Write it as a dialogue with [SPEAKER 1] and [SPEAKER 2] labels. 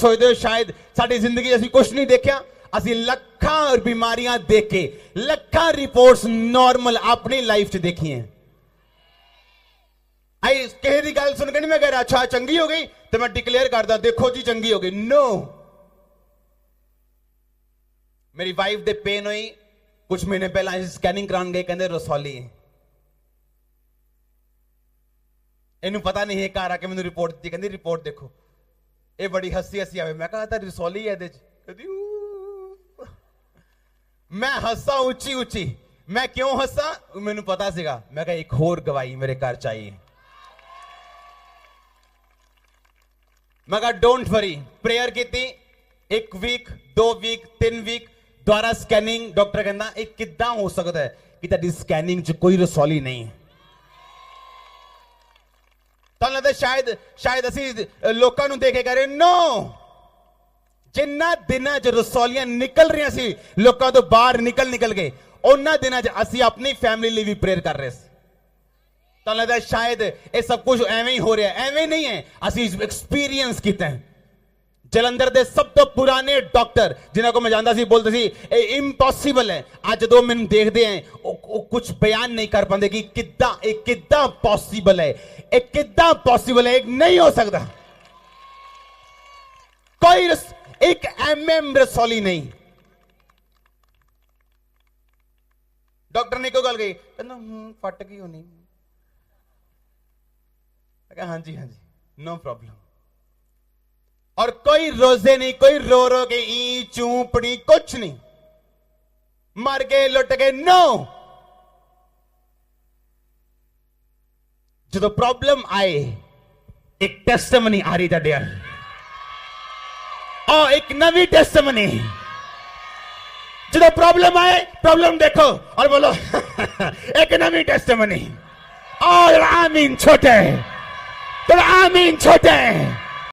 [SPEAKER 1] ਸੋਚਦੇ ਹੋ ਸ਼ਾਇਦ ਸਾਡੀ ਜ਼ਿੰਦਗੀ ਅਸੀਂ ਕੁਝ ਨਹੀਂ ਦੇਖਿਆ ਅਸੀਂ ਲੱਖਾਂ ਬਿਮਾਰੀਆਂ ਦੇਖੇ ਲੱਖਾਂ ਰਿਪੋਰਟਸ ਨਾਰਮਲ ਆਪਣੀ ਲਾਈਫ 'ਚ ਦੇਖੀਆਂ ਆਈ ਕਿਸੇ ਦੀ ਗੱਲ ਸੁਣ ਕੇ ਨਹੀਂ ਮੈਂ ਕਹਿ ਰਿਹਾ ਅੱਛਾ ਚੰਗੀ ਹੋ ਗਈ ਤੇ ਮੈਂ ਡਿਕਲੇਅਰ ਕਰਦਾ ਦੇਖੋ ਜੀ ਚੰਗੀ ਹੋ ਗਈ ਨੋ ਮੇਰੀ ਵਾਈਫ ਦੇ ਪੇਨ ਹੋਈ ਕੁਝ ਮਹੀਨੇ ਪਹਿਲਾਂ ਅਸੀਂ ਸਕੈਨਿੰਗ ਕਰਾਉਣ ਗਏ ਕਹਿੰਦੇ ਰਸੌਲੀ ਇਹਨੂੰ ਪਤਾ ਨਹੀਂ ਇਹ ਘਰ ਆ ਕੇ ਮੈਨੂੰ ਰਿਪੋਰਟ ਦਿੱਤੀ ਕਹਿੰਦੀ ਰਿਪੋਰਟ ਦੇਖੋ ਇਹ ਬੜੀ ਹੱਸੀ ਹੱਸੀ ਆਵੇ ਮੈਂ ਕਹਾ ਤਾਂ ਰਸੋਲੀ ਹੈ ਇਹਦੇ ਚ ਕਹਿੰਦੀ ਮੈਂ ਹੱਸਾਂ ਉੱਚੀ ਉੱਚੀ ਮੈਂ ਕਿਉਂ ਹੱਸਾਂ ਮੈਨੂੰ ਪਤਾ ਸੀਗਾ ਮੈਂ ਕਹਾ ਇੱਕ ਹੋਰ ਗਵਾਹੀ ਮੇਰੇ ਘਰ ਚ ਆਈ ਮੈਂ ਕਹਾ ਡੋਨਟ ਫਰੀ ਪ੍ਰੇਅਰ ਕੀਤੀ ਇੱਕ ਵੀਕ ਦੋ ਵੀਕ ਤਿੰਨ ਵੀਕ ਦੁਆਰਾ ਸਕੈਨਿੰਗ ਡਾਕਟਰ ਕਹਿੰਦਾ ਇਹ ਕਿੱਦਾਂ ਹੋ ਸਕਦਾ ਹੈ ਕਿ ਤੁਹਾਡੀ ਸਕੈਨਿੰਗ 'ਚ ਕੋਈ ਰਸੋਲੀ ਨਹੀਂ ਹੈ ਲੱਗਦਾ ਸ਼ਾਇਦ ਸ਼ਾਇਦ ਅਸੀਂ ਲੋਕਾਂ ਨੂੰ ਦੇਖੇ ਕਰੇ ਨੋ ਜਿੰਨਾ ਦਿਨਾਂ 'ਚ ਰਸੌਲੀਆਂ ਨਿਕਲ ਰਹੀਆਂ ਸੀ ਲੋਕਾਂ ਤੋਂ ਬਾਹਰ ਨਿਕਲ ਨਿਕਲ ਗਏ ਉਹਨਾਂ ਦਿਨਾਂ 'ਚ ਅਸੀਂ ਆਪਣੀ ਫੈਮਿਲੀ ਲਈ ਵੀ ਪ੍ਰੇਅਰ ਕਰ ਰਹੇ ਸੀ ਤਾਂ ਲੱਗਦਾ ਸ਼ਾਇਦ ਇਹ ਸਭ ਕੁਝ ਐਵੇਂ ਹੀ ਹੋ ਰਿਹਾ ਐਵੇਂ ਨਹੀਂ ਹੈ ਅਸੀਂ ਐਕਸਪੀਰੀਅੰਸ ਕੀਤਾ ਹੈ ਜਲੰਧਰ ਦੇ ਸਭ ਤੋਂ ਪੁਰਾਣੇ ਡਾਕਟਰ ਜਿਨ੍ਹਾਂ ਕੋ ਮੈਂ ਜਾਣਦਾ ਸੀ ਬੋਲਦੇ ਸੀ ਇਹ ਇੰਪੋਸੀਬਲ ਹੈ ਅੱਜ ਦੋ ਮੈਨੂੰ ਦੇਖਦੇ ਐ ਉਹ ਕੁਝ ਬਿਆਨ ਨਹੀਂ ਕਰ ਪੰਦੇ ਕਿ ਕਿੱਦਾਂ ਇਹ ਕਿੱਦਾਂ ਪੋਸੀਬਲ ਹੈ ਇਹ ਕਿੱਦਾਂ ਪੋਸੀਬਲ ਹੈ ਇਹ ਨਹੀਂ ਹੋ ਸਕਦਾ ਕੋਈ ਇੱਕ ਐਮਐਮ ਰਸੋਲੀ ਨਹੀਂ ਡਾਕਟਰ ਨੇ ਕੋਈ ਗੱਲ ਕਹੀ ਕਹਿੰਦਾ ਹੂੰ ਫਟ ਗਈ ਹੋਣੀ ਮੈਂ ਕਿਹਾ ਹਾਂਜੀ ਹਾਂਜੀ ਨੋ ਪ੍ਰੋਬਲਮ और कोई रोजे नहीं कोई रो रो के ई चूपड़ी कुछ नहीं मर गए लुट गए नो जो प्रॉब्लम आए एक टेस्ट मनी आ रही था डेयर एक नवी टेस्ट मनी जो प्रॉब्लम आए प्रॉब्लम देखो और बोलो एक नवी टेस्ट मनी और आमीन छोटे तो आमीन छोटे